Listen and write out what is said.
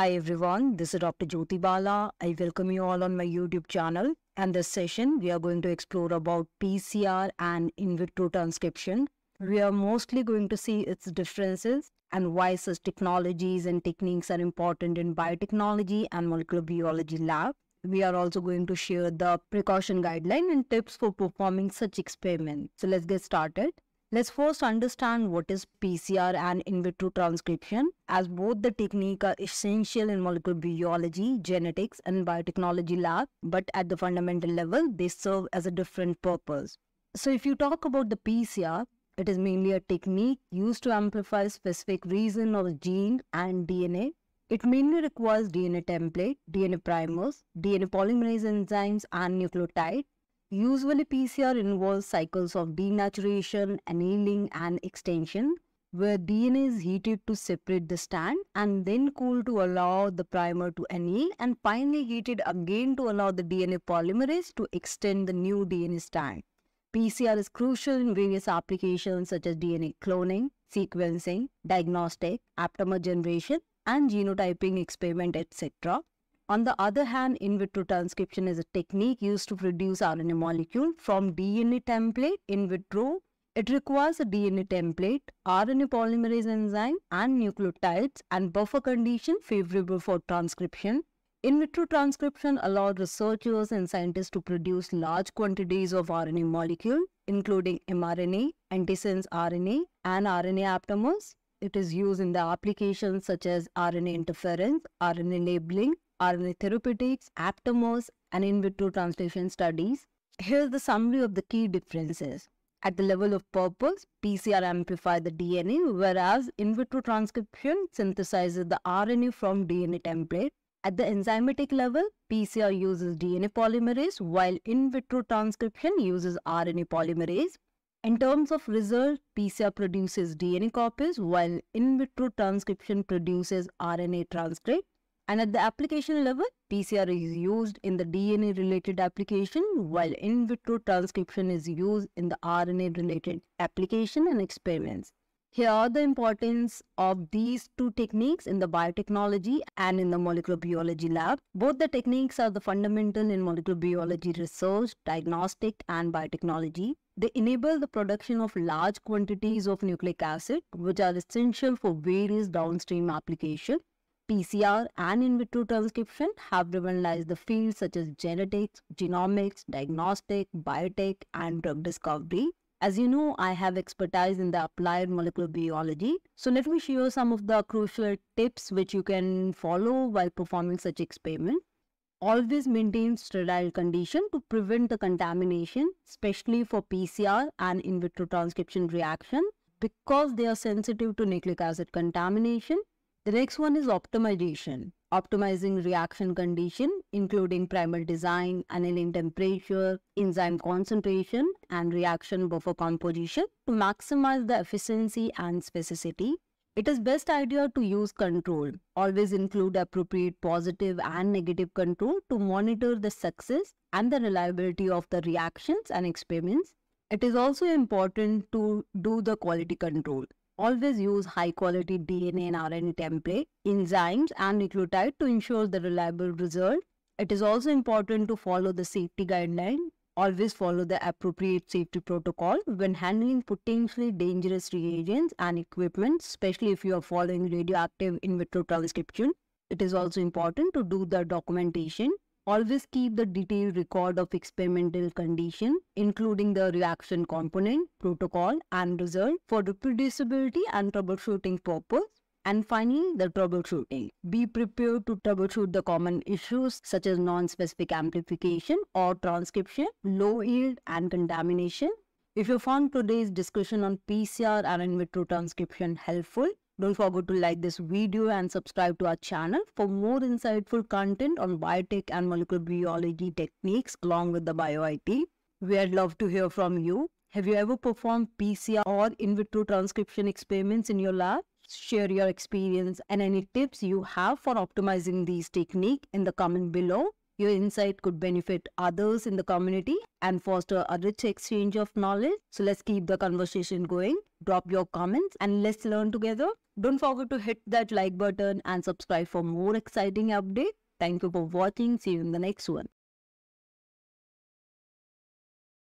Hi everyone, this is Dr. Jyoti Bala. I welcome you all on my YouTube channel. And this session, we are going to explore about PCR and in vitro transcription. We are mostly going to see its differences and why such technologies and techniques are important in biotechnology and molecular biology lab. We are also going to share the precaution guideline and tips for performing such experiments. So let's get started. Let's first understand what is PCR and in vitro transcription as both the technique are essential in molecular biology, genetics and biotechnology lab but at the fundamental level they serve as a different purpose. So if you talk about the PCR, it is mainly a technique used to amplify specific region of gene and DNA. It mainly requires DNA template, DNA primers, DNA polymerase enzymes and nucleotide Usually PCR involves cycles of denaturation, annealing and extension where DNA is heated to separate the strand and then cooled to allow the primer to anneal and finally heated again to allow the DNA polymerase to extend the new DNA strand. PCR is crucial in various applications such as DNA cloning, sequencing, diagnostic, aptamer generation and genotyping experiment etc. On the other hand, in vitro transcription is a technique used to produce RNA molecule from DNA template in vitro. It requires a DNA template, RNA polymerase enzyme and nucleotides and buffer condition favorable for transcription. In vitro transcription allowed researchers and scientists to produce large quantities of RNA molecule, including mRNA, antisense RNA and RNA aptamers. It is used in the applications such as RNA interference, RNA labeling, are in the therapeutics, aptamers, and in vitro translation studies. Here's the summary of the key differences. At the level of purpose, PCR amplifies the DNA, whereas in vitro transcription synthesizes the RNA from DNA template. At the enzymatic level, PCR uses DNA polymerase, while in vitro transcription uses RNA polymerase. In terms of result, PCR produces DNA copies, while in vitro transcription produces RNA transcript. And at the application level, PCR is used in the DNA related application while in vitro transcription is used in the RNA related application and experiments. Here are the importance of these two techniques in the biotechnology and in the molecular biology lab. Both the techniques are the fundamental in molecular biology research, diagnostic and biotechnology. They enable the production of large quantities of nucleic acid which are essential for various downstream applications PCR and in vitro transcription have revolutionized the fields such as genetics, genomics, diagnostic, biotech, and drug discovery. As you know, I have expertise in the applied molecular biology. So let me share some of the crucial tips which you can follow while performing such experiment. Always maintain sterile condition to prevent the contamination, especially for PCR and in vitro transcription reaction because they are sensitive to nucleic acid contamination the next one is optimization. Optimizing reaction condition, including primal design, annealing temperature, enzyme concentration, and reaction buffer composition to maximize the efficiency and specificity. It is best idea to use control. Always include appropriate positive and negative control to monitor the success and the reliability of the reactions and experiments. It is also important to do the quality control. Always use high quality DNA and RNA template, enzymes and nucleotide to ensure the reliable result. It is also important to follow the safety guideline. Always follow the appropriate safety protocol when handling potentially dangerous reagents and equipment, especially if you are following radioactive in vitro transcription. It is also important to do the documentation Always keep the detailed record of experimental condition, including the reaction component, protocol, and result for reproducibility and troubleshooting purpose. And finally, the troubleshooting. Be prepared to troubleshoot the common issues such as non-specific amplification or transcription, low yield and contamination. If you found today's discussion on PCR and in vitro transcription helpful, don't forget to like this video and subscribe to our channel for more insightful content on biotech and molecular biology techniques along with the BioIT. We'd love to hear from you. Have you ever performed PCR or in vitro transcription experiments in your lab? Share your experience and any tips you have for optimizing these technique in the comment below. Your insight could benefit others in the community and foster a rich exchange of knowledge. So let's keep the conversation going. Drop your comments and let's learn together. Don't forget to hit that like button and subscribe for more exciting updates. Thank you for watching. See you in the next one.